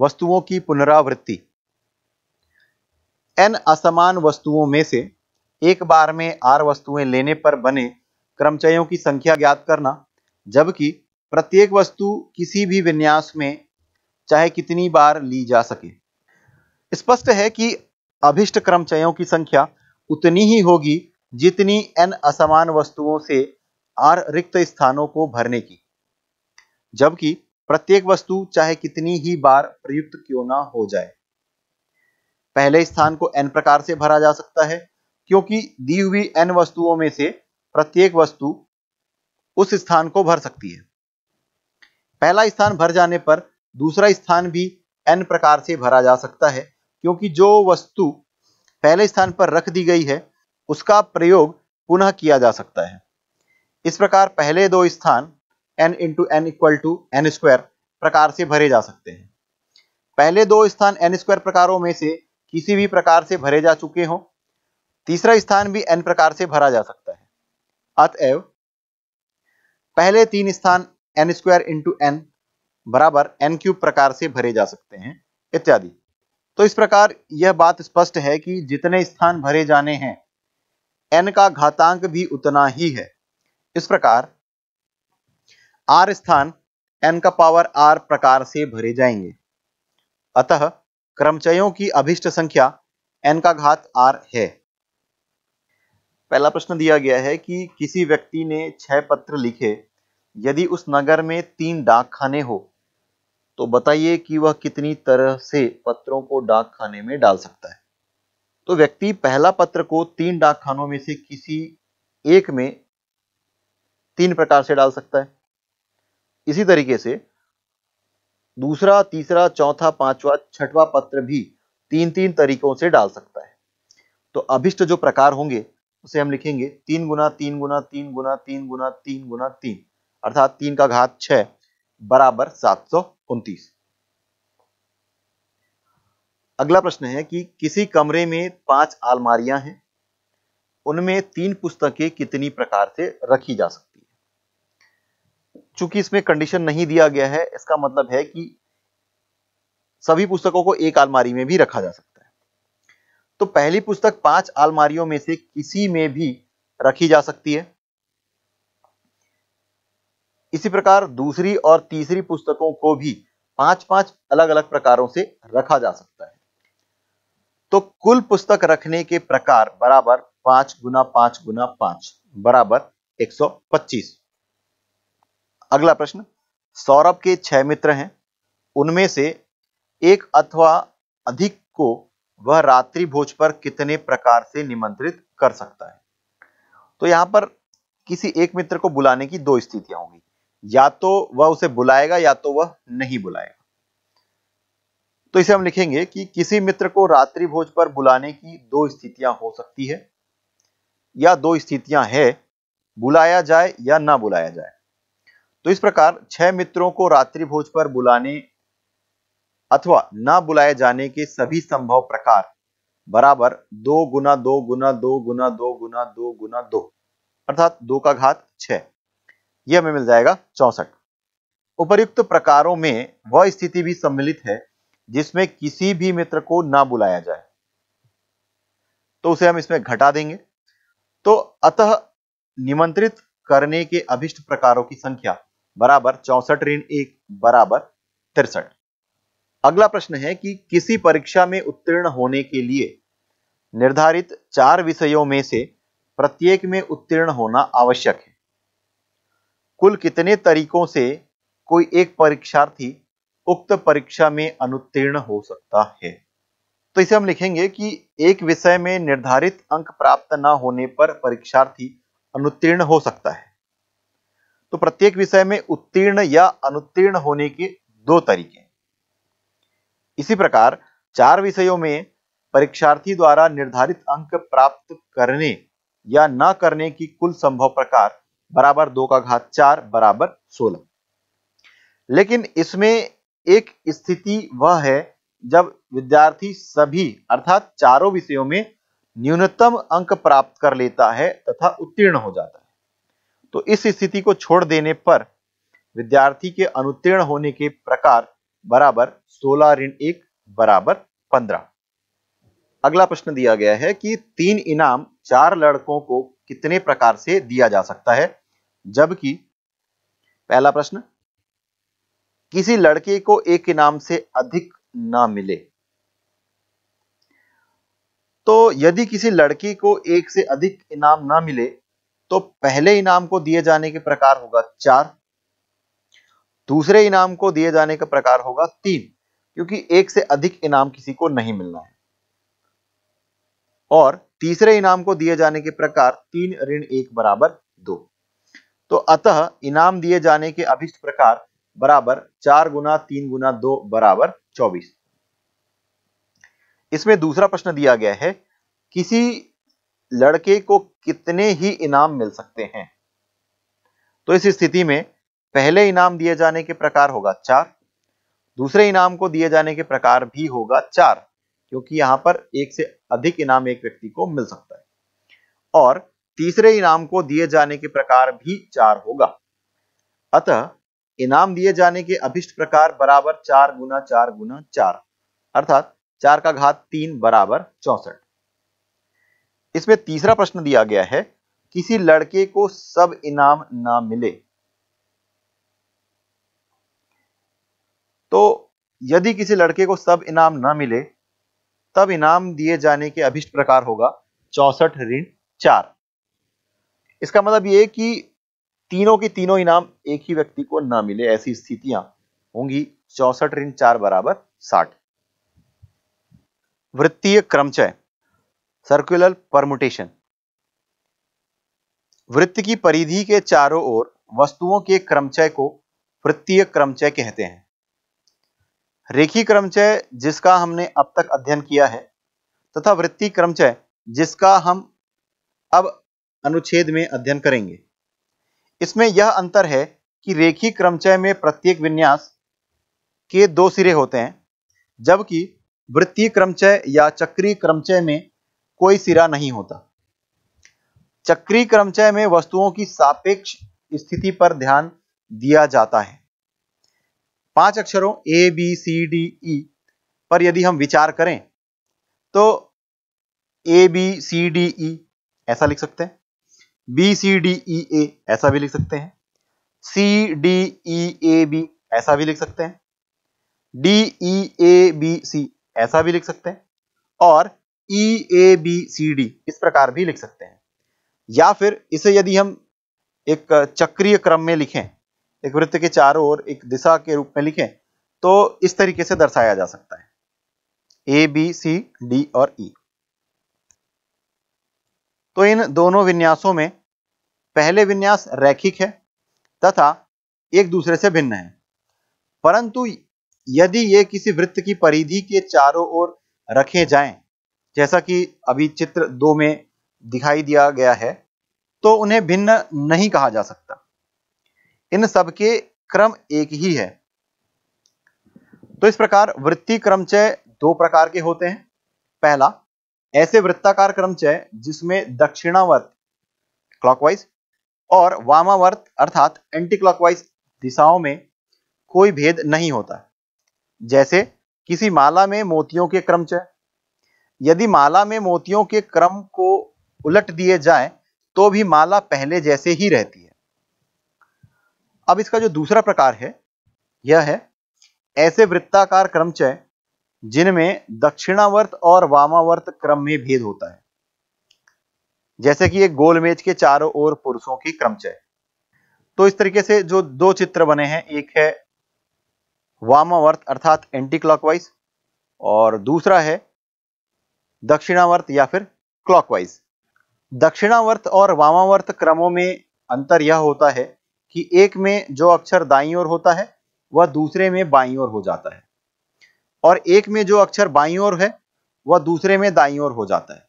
वस्तुओं की पुनरावृत्ति एन असमान वस्तुओं में से एक बार में आर वस्तुएं लेने पर बने क्रमचयों की संख्या ज्ञात करना जबकि प्रत्येक वस्तु किसी भी विन्यास में चाहे कितनी बार ली जा सके स्पष्ट है कि अभिष्ट क्रमचयों की संख्या उतनी ही होगी जितनी एन असमान वस्तुओं से आर रिक्त स्थानों को भरने की जबकि प्रत्येक वस्तु चाहे कितनी ही बार प्रयुक्त क्यों ना हो जाए पहले स्थान को n प्रकार से भरा जा सकता है क्योंकि दी हुई n वस्तुओं में से प्रत्येक वस्तु उस स्थान को भर सकती है पहला स्थान भर जाने पर दूसरा स्थान भी n प्रकार से भरा जा सकता है क्योंकि जो वस्तु पहले स्थान पर रख दी गई है उसका प्रयोग पुनः किया जा सकता है इस प्रकार पहले दो स्थान N into N equal to N square प्रकार से भरे जा सकते हैं पहले दो स्थान एन स्क्वायर प्रकारों में से किसी भी प्रकार से भरे जा चुके हों तीसरा स्थान भी एन प्रकार से भरा जा सकता है अतएव पहले तीन स्थान एन स्क्वायर इंटू एन बराबर एन क्यूब प्रकार से भरे जा सकते हैं इत्यादि तो इस प्रकार यह बात स्पष्ट है कि जितने स्थान भरे जाने हैं एन का घातांक भी उतना ही है इस प्रकार आर स्थान एन का पावर आर प्रकार से भरे जाएंगे अतः क्रमचयों की अभिष्ट संख्या एन का घात आर है पहला प्रश्न दिया गया है कि किसी व्यक्ति ने छह पत्र लिखे यदि उस नगर में तीन डाक खाने हो तो बताइए कि वह कितनी तरह से पत्रों को डाक खाने में डाल सकता है तो व्यक्ति पहला पत्र को तीन डाक खानों में से किसी एक में तीन प्रकार से डाल सकता है इसी तरीके से दूसरा तीसरा चौथा पांचवा छठवा पत्र भी तीन तीन तरीकों से डाल सकता है तो अभिष्ट जो प्रकार होंगे उसे हम लिखेंगे तीन गुना तीन गुना तीन गुना तीन गुना तीन गुना तीन अर्थात तीन का घात छ बराबर सात सौ उनतीस अगला प्रश्न है कि किसी कमरे में पांच आलमारियां हैं उनमें तीन पुस्तकें कितनी प्रकार से रखी जा सकती चूंकि इसमें कंडीशन नहीं दिया गया है इसका मतलब है कि सभी पुस्तकों को एक आलमारी में भी रखा जा सकता है तो पहली पुस्तक पांच आलमारियों में से किसी में भी रखी जा सकती है इसी प्रकार दूसरी और तीसरी पुस्तकों को भी पांच पांच अलग अलग प्रकारों से रखा जा सकता है तो कुल पुस्तक रखने के प्रकार बराबर पांच गुना पांच गुना पांच बराबर एक सौ पच्चीस अगला प्रश्न सौरभ के छह मित्र हैं उनमें से एक अथवा अधिक को वह रात्रि भोज पर कितने प्रकार से निमंत्रित कर सकता है तो यहां पर किसी एक मित्र को बुलाने की दो स्थितियां होंगी या तो वह उसे बुलाएगा या तो वह नहीं बुलाएगा तो इसे हम लिखेंगे कि किसी मित्र को रात्रि भोज पर बुलाने की दो स्थितियां हो सकती है या दो स्थितियां है बुलाया जाए या ना बुलाया जाए तो इस प्रकार छह मित्रों को रात्रि भोज पर बुलाने अथवा न बुलाए जाने के सभी संभव प्रकार बराबर दो गुना दो गुना दो गुना दो गुना दो गुना दो अर्थात दो का घात छ यह हमें मिल जाएगा चौसठ उपर्युक्त प्रकारों में वह स्थिति भी सम्मिलित है जिसमें किसी भी मित्र को ना बुलाया जाए तो उसे हम इसमें घटा देंगे तो अतः निमंत्रित करने के अभिष्ट प्रकारों की संख्या बराबर चौसठ ऋण एक बराबर तिरसठ अगला प्रश्न है कि किसी परीक्षा में उत्तीर्ण होने के लिए निर्धारित चार विषयों में से प्रत्येक में उत्तीर्ण होना आवश्यक है कुल कितने तरीकों से कोई एक परीक्षार्थी उक्त परीक्षा में अनुत्तीर्ण हो सकता है तो इसे हम लिखेंगे कि एक विषय में निर्धारित अंक प्राप्त न होने पर परीक्षार्थी अनुत्तीर्ण हो सकता है तो प्रत्येक विषय में उत्तीर्ण या अनुत्तीर्ण होने के दो तरीके इसी प्रकार चार विषयों में परीक्षार्थी द्वारा निर्धारित अंक प्राप्त करने या न करने की कुल संभव प्रकार बराबर दो का घात चार बराबर सोलह लेकिन इसमें एक स्थिति वह है जब विद्यार्थी सभी अर्थात चारों विषयों में न्यूनतम अंक प्राप्त कर लेता है तथा उत्तीर्ण हो जाता है तो इस स्थिति को छोड़ देने पर विद्यार्थी के अनुत्तीर्ण होने के प्रकार बराबर 16 ऋण एक बराबर 15। अगला प्रश्न दिया गया है कि तीन इनाम चार लड़कों को कितने प्रकार से दिया जा सकता है जबकि पहला प्रश्न किसी लड़के को एक इनाम से अधिक ना मिले तो यदि किसी लड़के को एक से अधिक इनाम ना मिले तो पहले इनाम को दिए जाने के प्रकार होगा चार दूसरे इनाम को दिए जाने का प्रकार होगा तीन क्योंकि एक से अधिक इनाम किसी को नहीं मिलना है और तीसरे इनाम को दिए जाने के प्रकार तीन ऋण एक बराबर दो तो अतः इनाम दिए जाने के अभिष्ट प्रकार बराबर चार गुना तीन गुना दो बराबर चौबीस इसमें दूसरा प्रश्न दिया गया है किसी लड़के को कितने ही इनाम मिल सकते हैं तो इस स्थिति में पहले इनाम दिए जाने के प्रकार होगा चार दूसरे इनाम को दिए जाने के प्रकार भी होगा चार क्योंकि यहां पर एक से अधिक इनाम एक व्यक्ति को मिल सकता है और तीसरे इनाम को दिए जाने के प्रकार भी चार होगा अतः इनाम दिए जाने के अभिष्ट प्रकार बराबर चार गुना चार गुना चार अर्थात चार का घात तीन बराबर चौसठ इसमें तीसरा प्रश्न दिया गया है किसी लड़के को सब इनाम ना मिले तो यदि किसी लड़के को सब इनाम ना मिले तब इनाम दिए जाने के अभिष्ट प्रकार होगा चौसठ ऋण चार इसका मतलब यह कि तीनों के तीनों इनाम एक ही व्यक्ति को ना मिले ऐसी स्थितियां होंगी चौसठ ऋण चार बराबर साठ वृत्तीय क्रमचय सर्कुलर परमुटेशन वृत्त की परिधि के चारों ओर वस्तुओं के क्रमचय को वृत्तीय क्रमचय कहते हैं रेखी क्रमचय जिसका हमने अब तक अध्ययन किया है तथा वृत्तीय क्रमचय जिसका हम अब अनुच्छेद में अध्ययन करेंगे इसमें यह अंतर है कि रेखी क्रमचय में प्रत्येक विन्यास के दो सिरे होते हैं जबकि वृत्तीय क्रमचय या चक्रीय क्रमचय में कोई सिरा नहीं होता चक्री क्रमचय में वस्तुओं की सापेक्ष स्थिति पर ध्यान दिया जाता है पांच अक्षरों A B C D E पर यदि हम विचार करें तो A B C D E ऐसा लिख सकते हैं बी सी डी ई ए ऐसा भी लिख सकते हैं C D E A B ऐसा भी लिख सकते हैं D E A B C ऐसा भी लिख सकते हैं और ई ए बी सी डी इस प्रकार भी लिख सकते हैं या फिर इसे यदि हम एक चक्रीय क्रम में लिखें एक वृत्त के चारों ओर एक दिशा के रूप में लिखें तो इस तरीके से दर्शाया जा सकता है ए बी सी डी और ई e. तो इन दोनों विन्यासों में पहले विन्यास रैखिक है तथा एक दूसरे से भिन्न है परंतु यदि ये किसी वृत्त की परिधि के चारों ओर रखे जाएं जैसा कि अभी चित्र दो में दिखाई दिया गया है तो उन्हें भिन्न नहीं कहा जा सकता इन सबके क्रम एक ही है तो इस प्रकार वृत्ति क्रमचय दो प्रकार के होते हैं पहला ऐसे वृत्ताकार क्रमचय जिसमें दक्षिणावर्त क्लॉकवाइज और वामावर्त अर्थात एंटी क्लॉकवाइज दिशाओं में कोई भेद नहीं होता जैसे किसी माला में मोतियों के क्रमचय यदि माला में मोतियों के क्रम को उलट दिए जाए तो भी माला पहले जैसे ही रहती है अब इसका जो दूसरा प्रकार है यह है ऐसे वृत्ताकार क्रमचय जिनमें दक्षिणावर्त और वामावर्त क्रम में भेद होता है जैसे कि एक गोलमेज के चारों ओर पुरुषों की क्रमचय तो इस तरीके से जो दो चित्र बने हैं एक है वामावर्त अर्थात एंटी क्लॉकवाइज और दूसरा है दक्षिणावर्त या फिर क्लॉकवाइज दक्षिणावर्त और वामावर्त क्रमों में अंतर यह होता है कि एक में जो अक्षर दाई ओर होता है वह दूसरे में बाई ओर हो जाता है और एक में जो अक्षर बाई ओर है वह दूसरे में दाई ओर हो जाता है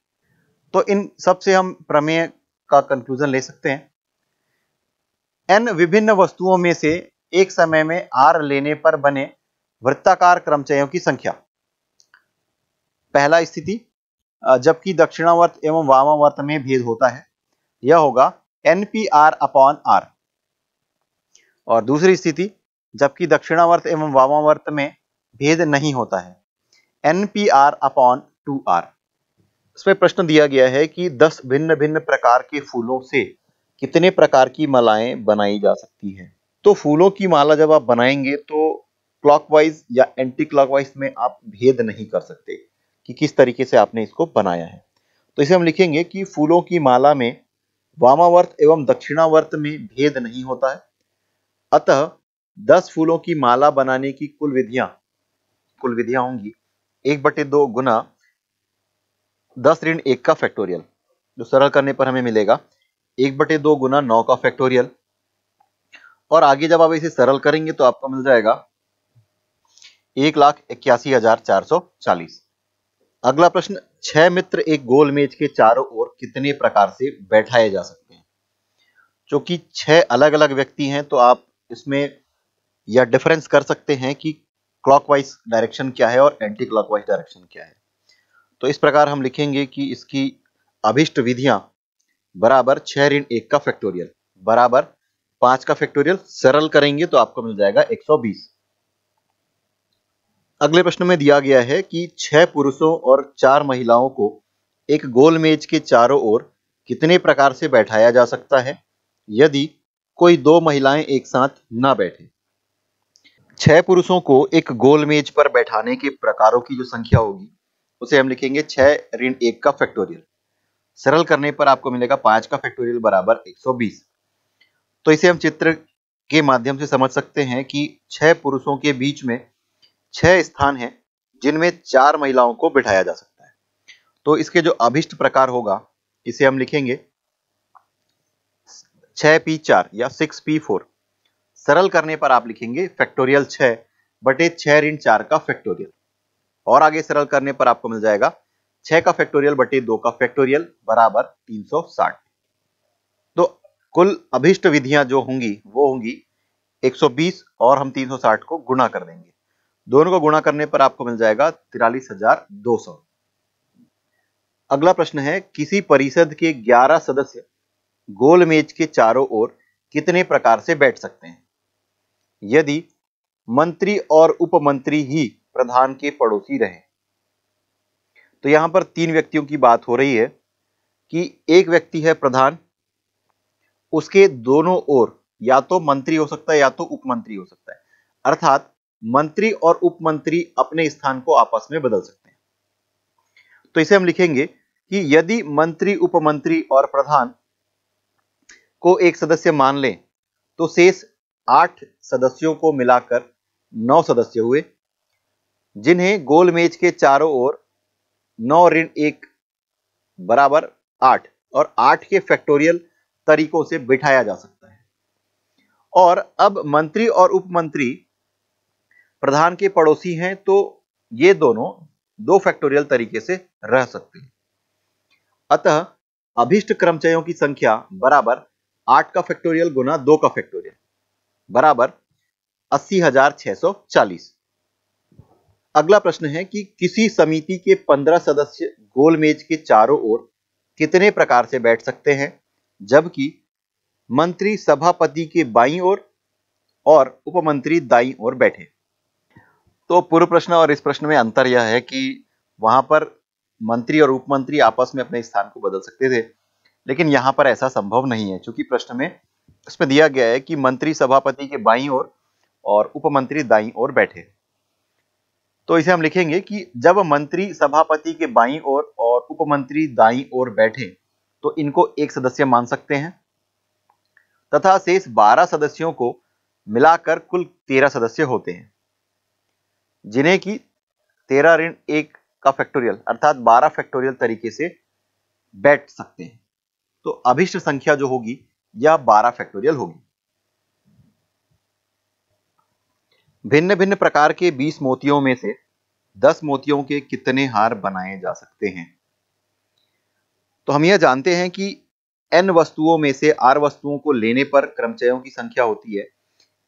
तो इन सब से हम प्रमेय का कंक्लूजन ले सकते हैं एन विभिन्न वस्तुओं में से एक समय में आर लेने पर बने वृत्ताकार क्रमचयों की संख्या पहला स्थिति जबकि दक्षिणावर्त एवं वामावर्त में भेद होता है यह होगा N P R upon R और दूसरी स्थिति जबकि दक्षिणावर्त एवं वामावर्त में भेद नहीं होता है N P R upon two R इसमें प्रश्न दिया गया है कि दस भिन्न भिन्न प्रकार के फूलों से कितने प्रकार की मालाएं बनाई जा सकती है तो फूलों की माला जब आप बनाएंगे तो क्लॉकवाइज या एंटी क्लॉकवाइज में आप भेद नहीं कर सकते कि किस तरीके से आपने इसको बनाया है तो इसे हम लिखेंगे कि फूलों की माला में वामावर्त एवं दक्षिणावर्त में भेद नहीं होता है अतः दस फूलों की माला बनाने की कुल विधियां कुल विधियां होंगी एक बटे दो गुना दस ऋण एक का फैक्टोरियल जो सरल करने पर हमें मिलेगा एक बटे दो गुना नौ का फैक्टोरियल और आगे जब आप इसे सरल करेंगे तो आपको मिल जाएगा एक लाख इक्यासी हजार चार सौ चालीस अगला प्रश्न छह मित्र एक गोल मेज के चारों ओर कितने प्रकार से बैठाए जा सकते हैं चूंकि छह अलग अलग व्यक्ति हैं तो आप इसमें यह डिफरेंस कर सकते हैं कि क्लॉकवाइज डायरेक्शन क्या है और एंटी क्लॉकवाइज डायरेक्शन क्या है तो इस प्रकार हम लिखेंगे कि इसकी अभिष्ट विधियां बराबर छह ऋण एक का फैक्टोरियल बराबर पांच का फैक्टोरियल सरल करेंगे तो आपको मिल जाएगा 120 अगले प्रश्न में दिया गया है कि छह पुरुषों और चार महिलाओं को एक गोल मेज के चारों ओर कितने प्रकार से बैठाया जा सकता है यदि कोई दो महिलाएं एक साथ ना बैठे छह पुरुषों को एक गोल मेज पर बैठाने के प्रकारों की जो संख्या होगी उसे हम लिखेंगे छह ऋण एक का फैक्टोरियल सरल करने पर आपको मिलेगा पांच का फैक्टोरियल बराबर 120 तो इसे हम चित्र के माध्यम से समझ सकते हैं कि छह पुरुषों के बीच में छह स्थान हैं जिनमें चार महिलाओं को बिठाया जा सकता है तो इसके जो अभिष्ट प्रकार होगा इसे हम लिखेंगे छ पी चार या सिक्स पी फोर सरल करने पर आप लिखेंगे फैक्टोरियल छह बटे छह ऋण चार का फैक्टोरियल और आगे सरल करने पर आपको मिल जाएगा छह का फैक्टोरियल बटे दो का फैक्टोरियल बराबर तीन सौ साठ तो कुल अभिष्ट विधियां जो होंगी वो होंगी 120 और हम 360 को गुणा कर देंगे दोनों को गुणा करने पर आपको मिल जाएगा तिरालीस हजार दो सौ अगला प्रश्न है किसी परिषद के 11 सदस्य गोल मेज के चारों ओर कितने प्रकार से बैठ सकते हैं यदि मंत्री और उपमंत्री ही प्रधान के पड़ोसी रहे तो यहां पर तीन व्यक्तियों की बात हो रही है कि एक व्यक्ति है प्रधान उसके दोनों ओर या तो मंत्री हो सकता है या तो उपमंत्री हो सकता है अर्थात मंत्री और उपमंत्री अपने स्थान को आपस में बदल सकते हैं तो इसे हम लिखेंगे कि यदि मंत्री उपमंत्री और प्रधान को एक सदस्य मान लें तो शेष आठ सदस्यों को मिलाकर नौ सदस्य हुए जिन्हें गोलमेज के चारों ओर नौ ऋण एक बराबर आठ और आठ के फैक्टोरियल तरीकों से बिठाया जा सकता है और अब मंत्री और उपमंत्री प्रधान के पड़ोसी हैं तो ये दोनों दो फैक्टोरियल तरीके से रह सकते हैं अतः अभिष्ट कर्मचारियों की संख्या बराबर आठ का फैक्टोरियल गुना दो का फैक्टोरियल बराबर अस्सी हजार छह सौ चालीस अगला प्रश्न है कि किसी समिति के पंद्रह सदस्य गोलमेज के चारों ओर कितने प्रकार से बैठ सकते हैं जबकि मंत्री सभापति के बाईं ओर और, और उपमंत्री दाईं ओर बैठे तो पूर्व प्रश्न और इस प्रश्न में अंतर यह है कि वहां पर मंत्री और उपमंत्री आपस में अपने स्थान को बदल सकते थे लेकिन यहाँ पर ऐसा संभव नहीं है क्योंकि प्रश्न में इसमें दिया गया है कि मंत्री सभापति के बाई ओर और, और उपमंत्री दाई ओर बैठे तो इसे हम लिखेंगे कि जब मंत्री सभापति के बाई ओर और, और उपमंत्री दाई ओर बैठे तो इनको एक सदस्य मान सकते हैं तथा शेष बारह सदस्यों को मिलाकर कुल तेरह सदस्य होते हैं जिन्हें कि तेरह ऋण एक का फैक्टोरियल अर्थात बारह फैक्टोरियल तरीके से बैठ सकते हैं तो अभिष्ट संख्या जो होगी यह बारह फैक्टोरियल होगी भिन्न भिन्न प्रकार के बीस मोतियों में से दस मोतियों के कितने हार बनाए जा सकते हैं तो हम यह जानते हैं कि एन वस्तुओं में से आर वस्तुओं को लेने पर क्रमचयों की संख्या होती है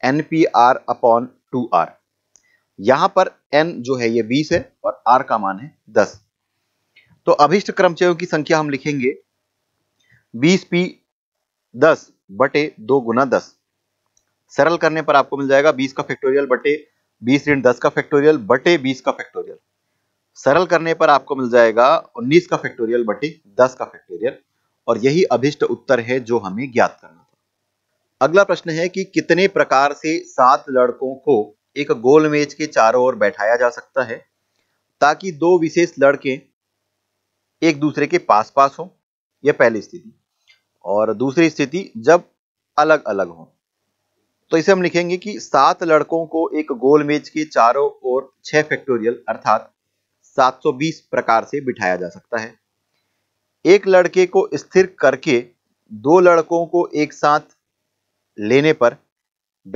एनपीआर अपॉन टू आर यहां पर एन जो है ये बीस है और आर का मान है दस तो अभिष्ट क्रमचयों की संख्या हम लिखेंगे बीस पी दस बटे दो गुना दस सरल करने पर आपको मिल जाएगा बीस का फैक्टोरियल बटे बीस ऋण दस का फैक्टोरियल बटे बीस का फैक्टोरियल सरल करने पर आपको मिल जाएगा उन्नीस का फैक्टोरियल बटे दस का फैक्टोरियल और यही अभिष्ट उत्तर है जो हमें ज्ञात करना था अगला प्रश्न है कि कितने प्रकार से सात लड़कों को एक गोल मेज के चारों ओर बैठाया जा सकता है ताकि दो विशेष लड़के एक दूसरे के पास पास हो यह पहली स्थिति और दूसरी स्थिति जब अलग अलग हो तो इसे हम लिखेंगे कि सात लड़कों को एक गोल मेज के चारों ओर छह फैक्टोरियल अर्थात 720 प्रकार से बिठाया जा सकता है एक लड़के को स्थिर करके दो लड़कों को एक साथ लेने पर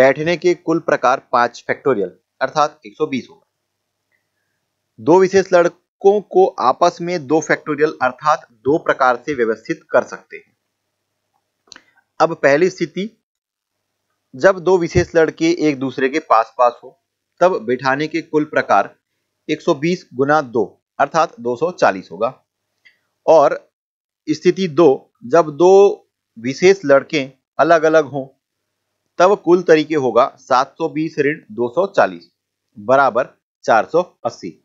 बैठने के कुल प्रकार पांच फैक्टोरियल अर्थात 120 होगा दो विशेष लड़कों को आपस में दो फैक्टोरियल अर्थात दो प्रकार से व्यवस्थित कर सकते हैं अब पहली स्थिति जब दो विशेष लड़के एक दूसरे के पास पास हो तब बिठाने के कुल प्रकार 120 गुना दो अर्थात 240 होगा और स्थिति दो जब दो विशेष लड़के अलग अलग हों तब कुल तरीके होगा 720 ऋण दो बराबर 480